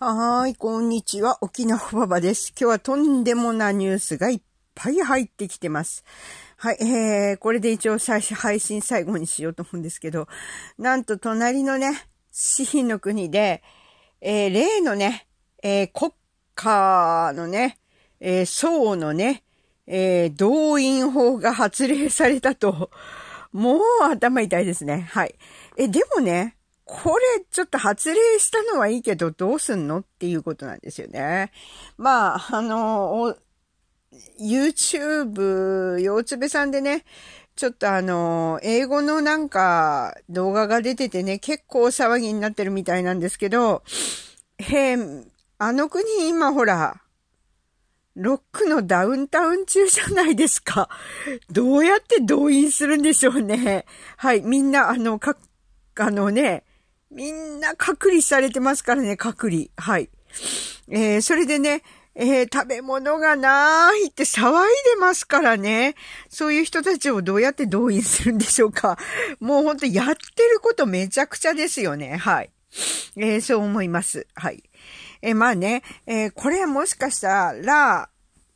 はい、こんにちは。沖縄ばばです。今日はとんでもなニュースがいっぱい入ってきてます。はい、えー、これで一応最初配信最後にしようと思うんですけど、なんと隣のね、市品の国で、えー、例のね、えー、国家のね、えー、層のね、えー、動員法が発令されたと、もう頭痛いですね。はい。え、でもね、これちょっと発令したのはいいけど、どうすんのっていうことなんですよね。まあ、あの、YouTube、ようつべさんでね、ちょっとあの、英語のなんか動画が出ててね、結構騒ぎになってるみたいなんですけど、へあの国今ほら、ロックのダウンタウン中じゃないですか。どうやって動員するんでしょうね。はい、みんなあの、か、あのね、みんな隔離されてますからね、隔離。はい。えー、それでね、えー、食べ物がないって騒いでますからね。そういう人たちをどうやって動員するんでしょうか。もうほんとやってることめちゃくちゃですよね。はい。えー、そう思います。はい。えー、まあね、えー、これもしかしたら、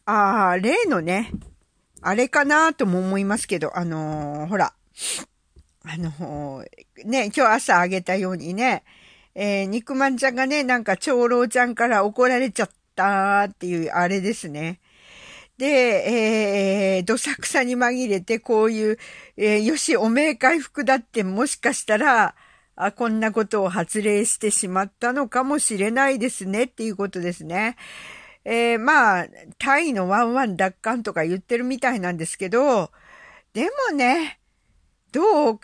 あ例のね、あれかなとも思いますけど、あのー、ほら。あのー、ね、今日朝あげたようにね、えー、肉まんちゃんがね、なんか長老ちゃんから怒られちゃったっていうあれですね。で、えー、どさくさに紛れてこういう、えー、よし、おめえ回復だってもしかしたら、あ、こんなことを発令してしまったのかもしれないですねっていうことですね。えー、まあ、タイのワンワン奪還とか言ってるみたいなんですけど、でもね、どう考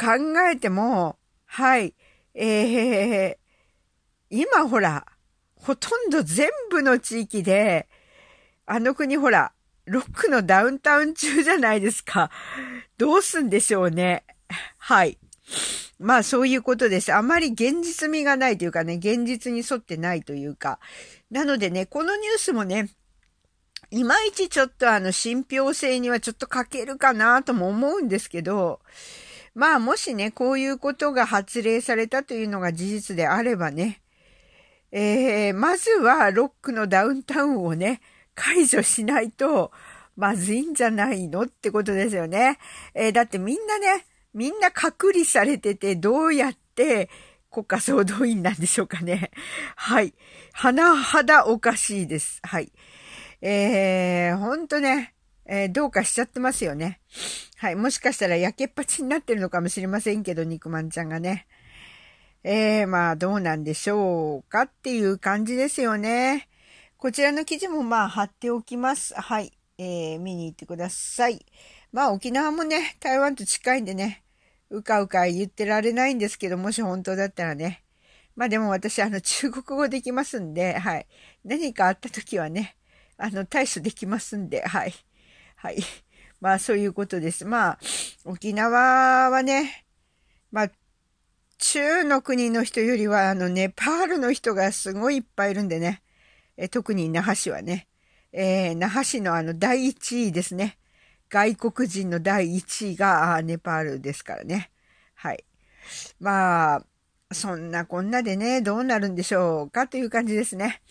えても、はい、えー、今ほら、ほとんど全部の地域で、あの国ほら、ロックのダウンタウン中じゃないですか。どうすんでしょうね。はい。まあそういうことです。あまり現実味がないというかね、現実に沿ってないというか。なのでね、このニュースもね、いまいちちょっとあの信憑性にはちょっと欠けるかなとも思うんですけど、まあもしね、こういうことが発令されたというのが事実であればね、えー、まずはロックのダウンタウンをね、解除しないとまずいんじゃないのってことですよね。えー、だってみんなね、みんな隔離されててどうやって国家総動員なんでしょうかね。はい。はなはだおかしいです。はい。えー、ほんとね、えー、どうかしちゃってますよね。はい。もしかしたら焼けっぱちになってるのかもしれませんけど、肉まんちゃんがね。えー、まあ、どうなんでしょうかっていう感じですよね。こちらの記事もまあ、貼っておきます。はい。えー、見に行ってください。まあ、沖縄もね、台湾と近いんでね、うかうか言ってられないんですけど、もし本当だったらね。まあでも私、あの、中国語できますんで、はい。何かあった時はね、あの、対処できますんで、はい。はい。まあそういうことです。まあ、沖縄はね、まあ、中の国の人よりは、あの、ネパールの人がすごいいっぱいいるんでね、え特に那覇市はね、えー、那覇市のあの、第1位ですね。外国人の第1位がネパールですからね。はい。まあ、そんなこんなでね、どうなるんでしょうかという感じですね。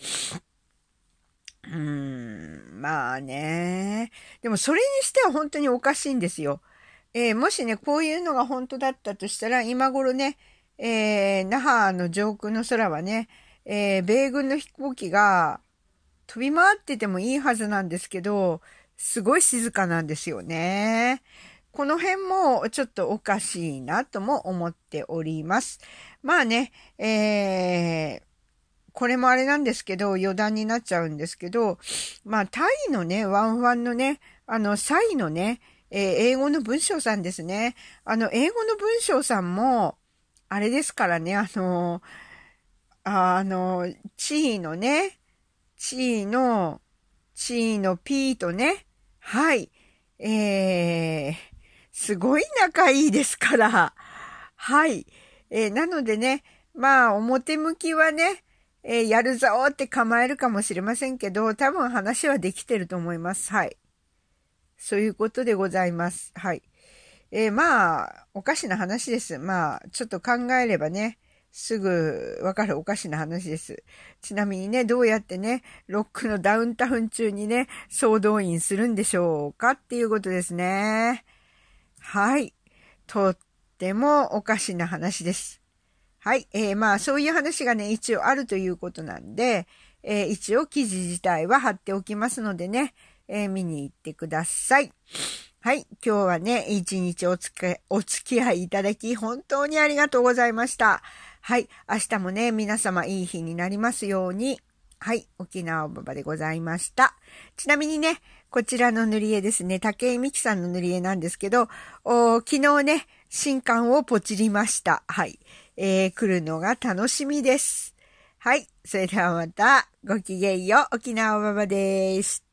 うーん、まあね。でもそれにしては本当におかしいんですよ。えー、もしね、こういうのが本当だったとしたら、今頃ね、えー、那覇の上空の空はね、えー、米軍の飛行機が飛び回っててもいいはずなんですけど、すごい静かなんですよね。この辺もちょっとおかしいなとも思っております。まあね、えーこれもあれなんですけど、余談になっちゃうんですけど、まあ、タイのね、ワンワンのね、あの、サイのね、えー、英語の文章さんですね。あの、英語の文章さんも、あれですからね、あの、あの、地位のね、地位の、地位の P とね、はい、えー、すごい仲いいですから、はい、えー、なのでね、まあ、表向きはね、えー、やるぞって構えるかもしれませんけど、多分話はできてると思います。はい。そういうことでございます。はい。えー、まあ、おかしな話です。まあ、ちょっと考えればね、すぐわかるおかしな話です。ちなみにね、どうやってね、ロックのダウンタウン中にね、総動員するんでしょうかっていうことですね。はい。とってもおかしな話です。はい。えー、まあ、そういう話がね、一応あるということなんで、えー、一応記事自体は貼っておきますのでね、えー、見に行ってください。はい。今日はね、一日お付き合いいただき、本当にありがとうございました。はい。明日もね、皆様いい日になりますように。はい。沖縄おばばでございました。ちなみにね、こちらの塗り絵ですね、竹井美希さんの塗り絵なんですけど、昨日ね、新刊をポチりました。はい。えー、来るのが楽しみです。はい。それではまた、ごきげんよう。沖縄ママです。